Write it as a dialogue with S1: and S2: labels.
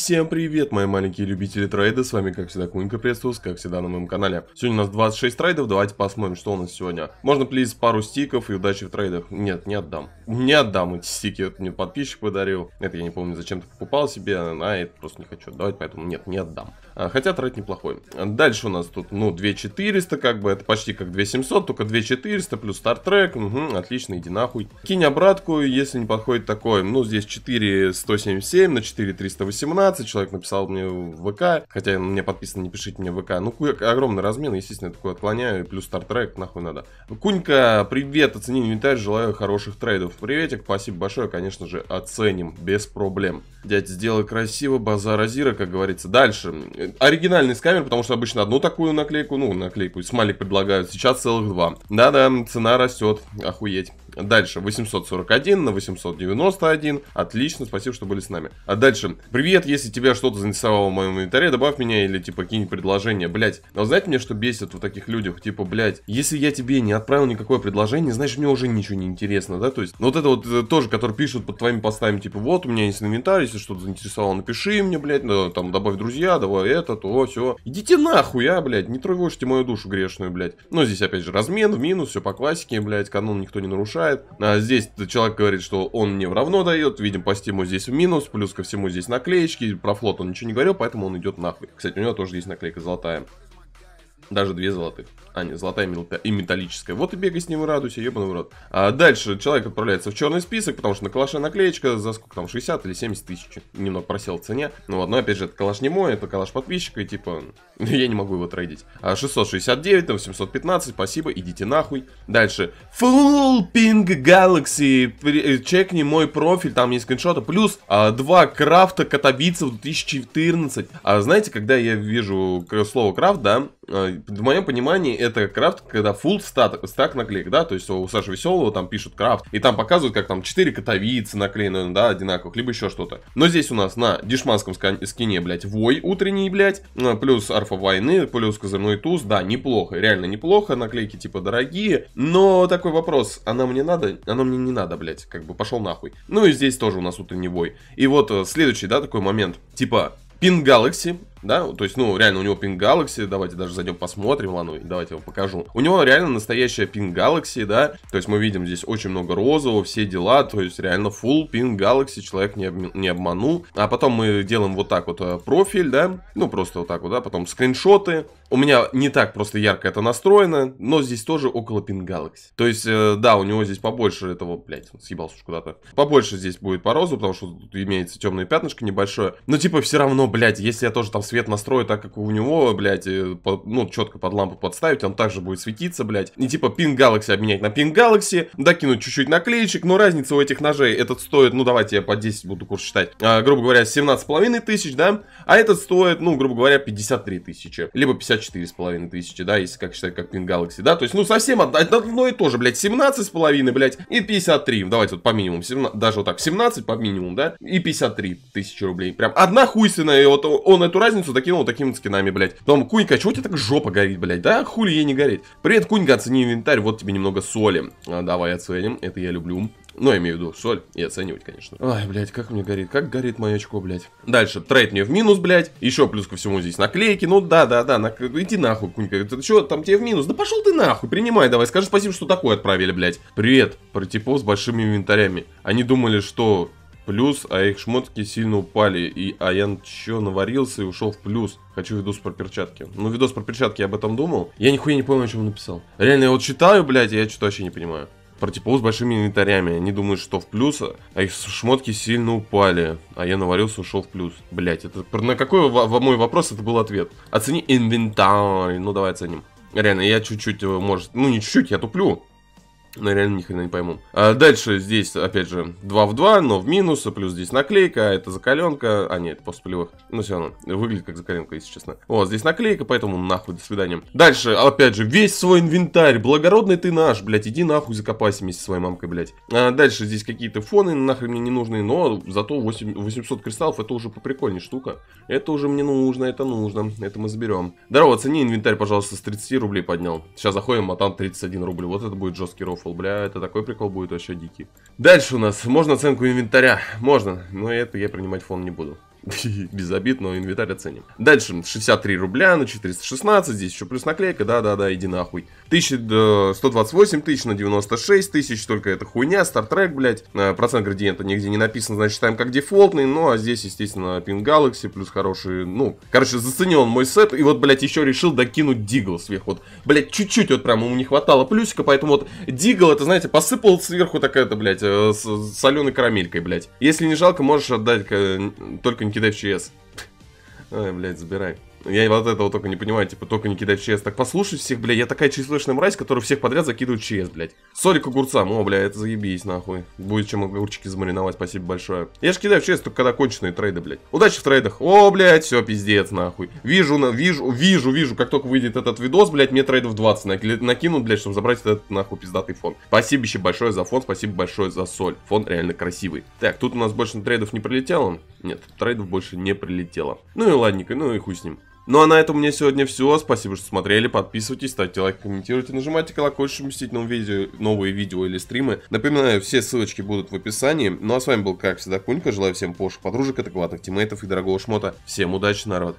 S1: всем привет, мои маленькие любители трейда, с вами как всегда Кунька, приветствую как всегда на моем канале. Сегодня у нас 26 трейдов, давайте посмотрим, что у нас сегодня. Можно плиз пару стиков и удачи в трейдах. Нет, не отдам. Не отдам эти стики, это мне подписчик подарил. Это я не помню, зачем ты покупал себе, а это просто не хочу отдавать, поэтому нет, не отдам. А, хотя трейд неплохой. Дальше у нас тут, ну, 2400, как бы, это почти как 2700, только 2400 плюс стартрек. Угу, отлично, иди нахуй. Кинь обратку, если не подходит такой. Ну, здесь 4177 на 4318. Человек написал мне в ВК, хотя мне подписано, не пишите мне в ВК. Ну, огромный размен, естественно, я такой отклоняю. Плюс стартрек, нахуй надо. Кунька, привет, оцени инвентарь, желаю хороших трейдов. Приветик, спасибо большое, конечно же, оценим, без проблем. Дядь, сделай красиво, базар Азира, как говорится. Дальше оригинальность камер, потому что обычно одну такую наклейку, ну, наклейку, смайлик предлагают, сейчас целых два. Да-да, цена растет, охуеть. Дальше 841 на 891. Отлично, спасибо, что были с нами. А дальше. Привет, если тебя что-то заинтересовало в моем инвентаре, добавь меня или типа какие-нибудь предложения. Блять, но знаете мне, что бесит в таких людях? Типа, блять, если я тебе не отправил никакое предложение, значит мне уже ничего не интересно, да? То есть, ну, вот это вот э, тоже, который пишут под твоими постами, типа, вот у меня есть инвентарь, если что-то заинтересовало, напиши мне, блять, да, там, добавь друзья, давай это, то, все. Идите нахуй, а, блять, не тревожьте мою душу грешную, блять. Но ну, здесь опять же размен в минус, все по классике, блять, канон никто не нарушает нарушает. А здесь человек говорит, что он не в равно дает. Видим, по стиму здесь в минус. Плюс ко всему здесь наклеечки. Про флот он ничего не говорил, поэтому он идет нахуй. Кстати, у него тоже есть наклейка золотая. Даже две золотых. А, не золотая и металлическая. Вот и бегай с ним и радуйся, ебаный в рот. А дальше человек отправляется в черный список, потому что на калаше наклеечка за сколько там, 60 или 70 тысяч. Немного просел в цене. Ну вот, но опять же, это калаш не мой, это калаш подписчика, и типа, я не могу его трейдить. А 669, там 715, спасибо, идите нахуй. Дальше. Full Pink Galaxy. Э, чекни мой профиль, там есть скриншоты. Плюс а, два крафта катабийцев 2014. А знаете, когда я вижу слово крафт, да, а, в моем понимании, это крафт, когда full стат, стак наклеек, да, то есть у Саши Веселого там пишут крафт, и там показывают, как там 4 котовицы наклеены, да, одинаковых, либо еще что-то. Но здесь у нас на дешманском скине, блядь, вой утренний, блядь, плюс арфа войны, плюс козырной туз, да, неплохо, реально неплохо, наклейки типа дорогие, но такой вопрос, она мне надо, она мне не надо, блядь, как бы пошел нахуй. Ну и здесь тоже у нас утренний вой. И вот э, следующий, да, такой момент, типа Pin Galaxy да, то есть, ну, реально, у него пинг Galaxy, давайте даже зайдем посмотрим, ладно, давайте его покажу. У него реально настоящая пинг Galaxy, да, то есть мы видим здесь очень много розового, все дела, то есть реально full пинг Galaxy, человек не, об, не обманул. А потом мы делаем вот так вот э, профиль, да, ну, просто вот так вот, да, потом скриншоты. У меня не так просто ярко это настроено, но здесь тоже около пинг Galaxy. То есть, э, да, у него здесь побольше этого, блядь, съебался куда-то. Побольше здесь будет по розу, потому что тут имеется темное пятнышко небольшое. Но типа все равно, блядь, если я тоже там свет настрою так, как у него, блядь, э, по, ну, четко под лампу подставить, он также будет светиться, блядь. И типа Ping Galaxy обменять на Ping Galaxy, докинуть чуть-чуть наклеечек, но разница у этих ножей, этот стоит, ну, давайте я по 10 буду курс считать, а, грубо говоря, с половиной тысяч, да, а этот стоит, ну, грубо говоря, 53 тысячи, либо с половиной тысячи, да, если как считать, как Ping Galaxy, да, то есть, ну, совсем одно и то же, блядь, половиной блядь, и 53, давайте вот по минимуму, 17, даже вот так, 17 по минимуму, да, и 53 тысячи рублей, прям одна хуйственная, и вот он эту разницу разницу, докинул такими скинами, блядь. Потом, Кунька, чего у тебя так жопа горит, блядь? Да хули ей не гореть. Привет, Кунька, оцени инвентарь, вот тебе немного соли. А, давай оценим, это я люблю. Ну, я имею в виду соль и оценивать, конечно. Ай, блядь, как мне горит, как горит мое очко, блядь. Дальше, трейд мне в минус, блядь. Еще плюс ко всему здесь наклейки. Ну, да-да-да, нак... иди нахуй, Кунька. Ты что, там тебе в минус? Да пошел ты нахуй, принимай давай. Скажи спасибо, что такое отправили, блядь. Привет, про типов с большими инвентарями. Они думали, что плюс, а их шмотки сильно упали. И, а я чё, наварился и ушел в плюс. Хочу видос про перчатки. Ну, видос про перчатки я об этом думал. Я нихуя не понял, о чем он написал. Реально, я вот читаю, блядь, и я что-то вообще не понимаю. Про типов с большими инвентарями. Они думают, что в плюс, а их шмотки сильно упали. А я наварился, ушел в плюс. Блять, это на какой мой вопрос это был ответ? Оцени инвентарь. Ну, давай оценим. Реально, я чуть-чуть, э, может, ну не чуть-чуть, я туплю. Ну, реально ни хрена не пойму. А дальше здесь, опять же, 2 в 2, но в минус, плюс здесь наклейка, а это закаленка. А, нет, после полевых. Ну, все равно, выглядит как закаленка, если честно. Вот, здесь наклейка, поэтому нахуй, до свидания. Дальше, опять же, весь свой инвентарь. Благородный ты наш, блядь, иди нахуй закопайся вместе со своей мамкой, блядь. А дальше здесь какие-то фоны нахрен мне не нужны, но зато 8, 800 кристаллов, это уже поприкольнее штука. Это уже мне нужно, это нужно, это мы заберем. Здорово, цени инвентарь, пожалуйста, с 30 рублей поднял. Сейчас заходим, а там 31 рубль. Вот это будет жесткий ров рофл, бля, это такой прикол будет вообще дикий. Дальше у нас, можно оценку инвентаря? Можно, но это я принимать фон не буду. Без обид, но инвентарь оценим. Дальше 63 рубля на 416, здесь еще плюс наклейка, да-да-да, иди нахуй. 128 э, тысяч на 96 тысяч, только это хуйня, стартрек, блядь. Э, процент градиента нигде не написан, значит, ставим как дефолтный, ну а здесь, естественно, Пин Galaxy, плюс хороший, ну, короче, заценен мой сет, и вот, блядь, еще решил докинуть Дигл сверху. Вот, блядь, чуть-чуть вот прям ему не хватало плюсика, поэтому вот Дигл, это, знаете, посыпал сверху такая-то, блядь, э, соленой карамелькой, блядь. Если не жалко, можешь отдать только Кидай в ЧС. Ой, блядь, забирай. Я вот этого только не понимаю, типа, только не кидать в ЧС. Так послушать всех, бля, я такая числочная мразь, которая всех подряд закидывает в ЧС, блядь. Сорик огурцам, о, бля, это заебись, нахуй. Будет чем огурчики замариновать, спасибо большое. Я же кидаю в ЧС только когда конченые трейды, блядь. Удачи в трейдах. О, блядь, все, пиздец, нахуй. Вижу, на, вижу, вижу, вижу, как только выйдет этот видос, блядь, мне трейдов 20 наки, накинут, блядь, чтобы забрать этот, нахуй, пиздатый фон. Спасибо еще большое за фон, спасибо большое за соль. Фон реально красивый. Так, тут у нас больше трейдов не прилетело? Нет, трейдов больше не прилетело. Ну и ладненько, ну и хуй с ним. Ну а на этом у меня сегодня все. Спасибо, что смотрели. Подписывайтесь, ставьте лайк, комментируйте, нажимайте колокольчик, чтобы посетить новые видео, новые видео или стримы. Напоминаю, все ссылочки будут в описании. Ну а с вами был, как всегда, Кунька. Желаю всем пошлых подружек, адекватных тиммейтов и дорогого шмота. Всем удачи, народ!